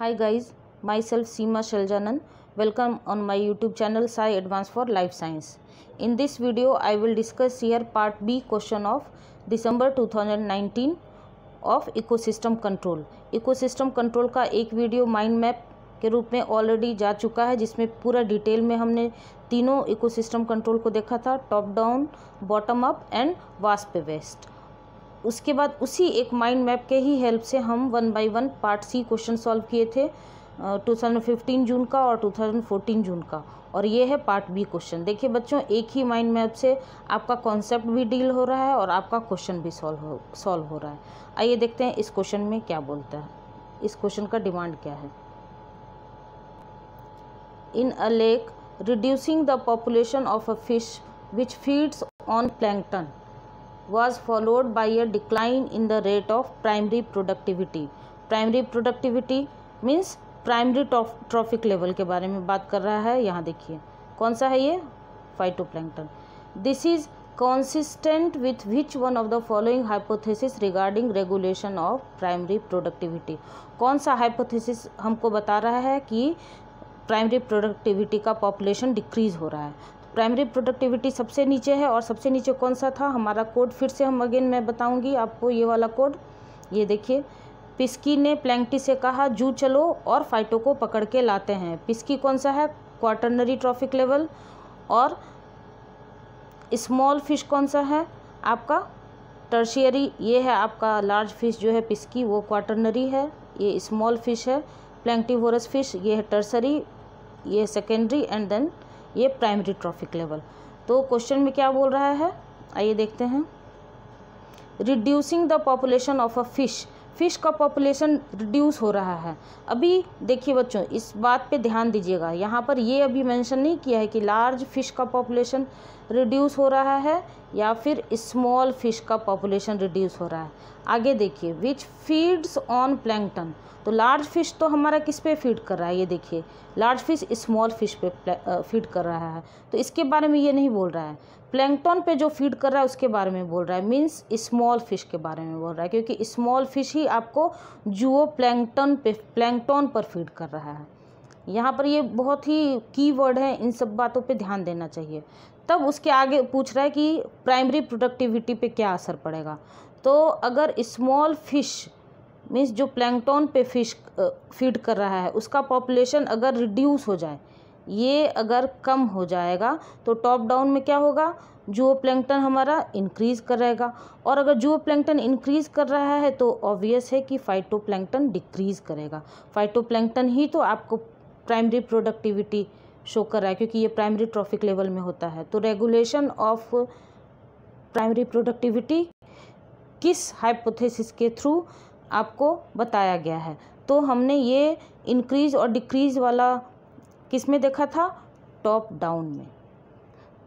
high guys myself Seema शलजानन welcome on my YouTube channel Sai advance for life science in this video I will discuss your part B question of December two thousand nineteen of ecosystem control ecosystem control का एक video mind map के रूप में already जा चुका है जिसमें पूरा डिटेल में हमने तीनों इकोसिस्टम कंट्रोल को देखा था top down bottom up and wasp waist उसके बाद उसी एक माइंड मैप के ही हेल्प से हम one by one part C question solve किए थे टू थाउजेंड फिफ्टीन जून का और टू थाउजेंड फोर्टीन जून का और ये है पार्ट बी क्वेश्चन देखिए बच्चों एक ही माइंड मैप से आपका कॉन्सेप्ट भी डील हो रहा है और आपका क्वेश्चन भी सॉल्व हो सॉल्व हो रहा है आइए देखते हैं इस क्वेश्चन में क्या बोलता है इस क्वेश्चन का डिमांड क्या है in a lake reducing the population of a fish which feeds on plankton was followed by a decline in the rate of primary productivity primary productivity means primary trophic level के बारे में बात कर रहा है यहाँ देखिए कौन सा है ये phytoplankton this is consistent with which one of the following hypothesis regarding regulation of primary productivity कौन सा hypothesis हमको बता रहा है कि प्राइमरी प्रोडक्टिविटी का पॉपुलेशन डिक्रीज हो रहा है प्राइमरी प्रोडक्टिविटी सबसे नीचे है और सबसे नीचे कौन सा था हमारा कोड फिर से हम अगेन मैं बताऊँगी आपको ये वाला कोड ये देखिए पिस्की ने प्लैंकटी से कहा जू चलो और फाइटो को पकड़ के लाते हैं पिस्की कौन सा है क्वार्टनरी ट्रॉफिक लेवल और स्मॉल फिश कौन सा है आपका टर्शियरी ये है आपका लार्ज फिश जो है पिस्की वो क्वार्टनरी है ये स्मॉल फिश है प्लैंकटी फिश ये है टर्सरी ये सेकेंडरी एंड देन ये प्राइमरी ट्रॉफिक लेवल तो क्वेश्चन में क्या बोल रहा है आइए देखते हैं reducing the population of a fish fish का पॉपुलेशन रिड्यूस हो रहा है अभी देखिए बच्चों इस बात पे ध्यान दीजिएगा यहाँ पर ये अभी मेंशन नहीं किया है कि लार्ज फिश का पॉपुलेशन रिड्यूस हो रहा है या फिर स्मॉल फिश का पॉपुलेशन रिड्यूस हो रहा है आगे देखिए विच फीड्स ऑन प्लैंकटन तो लार्ज फिश तो हमारा किस पे फीड कर रहा है ये देखिए लार्ज फिश स्मॉल फिश पे फीड कर रहा है तो इसके बारे में ये नहीं बोल रहा है प्लैंकटन पे जो फीड कर रहा है उसके बारे में बोल रहा है मीन्स स्मॉल फिश के बारे में बोल रहा है क्योंकि स्मॉल फिश ही आपको जुओ प्लैंकटन पे प्लैंकटन पर फीड कर रहा है यहाँ पर ये बहुत ही की वर्ड है इन सब बातों पे ध्यान देना चाहिए तब उसके आगे पूछ रहा है कि प्राइमरी प्रोडक्टिविटी पे क्या असर पड़ेगा तो अगर स्मॉल फिश मीन्स जो प्लैंगटोन पे फिश फीड कर रहा है उसका पॉपुलेशन अगर रिड्यूस हो जाए ये अगर कम हो जाएगा तो टॉप डाउन में क्या होगा जो प्लैंकटन हमारा इंक्रीज़ कर रहेगा और अगर जो प्लैंकटन इंक्रीज़ कर रहा है तो ऑब्वियस है कि फाइटो डिक्रीज़ करेगा फाइटोप्लैंकटन ही तो आपको प्राइमरी प्रोडक्टिविटी शो कर रहा है क्योंकि ये प्राइमरी ट्रॉफिक लेवल में होता है तो रेगुलेशन ऑफ प्राइमरी प्रोडक्टिविटी किस हाइपोथेसिस के थ्रू आपको बताया गया है तो हमने ये इंक्रीज और डिक्रीज वाला किस में देखा था टॉप डाउन में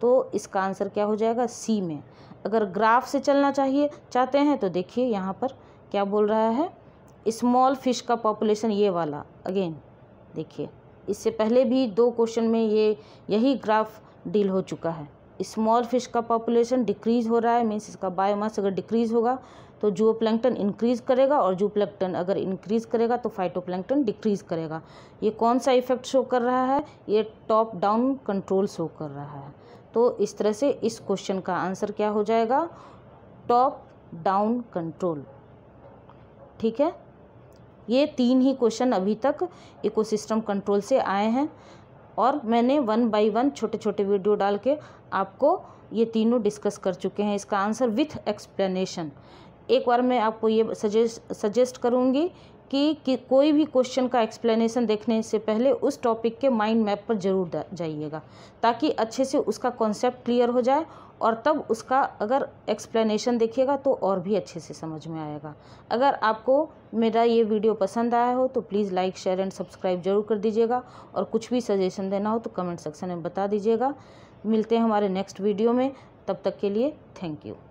तो इसका आंसर क्या हो जाएगा सी में अगर ग्राफ से चलना चाहिए चाहते हैं तो देखिए यहाँ पर क्या बोल रहा है स्मॉल फिश का पॉपुलेशन ये वाला अगेन देखिए इससे पहले भी दो क्वेश्चन में ये यही ग्राफ डील हो चुका है स्मॉल फिश का पॉपुलेशन डिक्रीज हो रहा है मीन्स इसका बायोमास अगर डिक्रीज होगा तो जूओप्लैंक्टन इंक्रीज करेगा और प्लैक्टन अगर इंक्रीज करेगा तो फाइटोप्लैंक्टन डिक्रीज करेगा ये कौन सा इफेक्ट शो कर रहा है ये टॉप डाउन कंट्रोल शो कर रहा है तो इस तरह से इस क्वेश्चन का आंसर क्या हो जाएगा टॉप डाउन कंट्रोल ठीक है ये तीन ही क्वेश्चन अभी तक इकोसिस्टम कंट्रोल से आए हैं और मैंने वन बाय वन छोटे छोटे वीडियो डाल के आपको ये तीनों डिस्कस कर चुके हैं इसका आंसर विथ एक्सप्लेनेशन एक बार मैं आपको ये सजेस्ट सजेस्ट करूँगी कि, कि कोई भी क्वेश्चन का एक्सप्लेनेशन देखने से पहले उस टॉपिक के माइंड मैप पर जरूर जाइएगा ताकि अच्छे से उसका कॉन्सेप्ट क्लियर हो जाए और तब उसका अगर एक्सप्लेनेशन देखिएगा तो और भी अच्छे से समझ में आएगा अगर आपको मेरा ये वीडियो पसंद आया हो तो please like share and subscribe जरूर कर दीजिएगा और कुछ भी सजेशन देना हो तो कमेंट सेक्शन में बता दीजिएगा मिलते हैं हमारे नेक्स्ट वीडियो में तब तक के लिए थैंक यू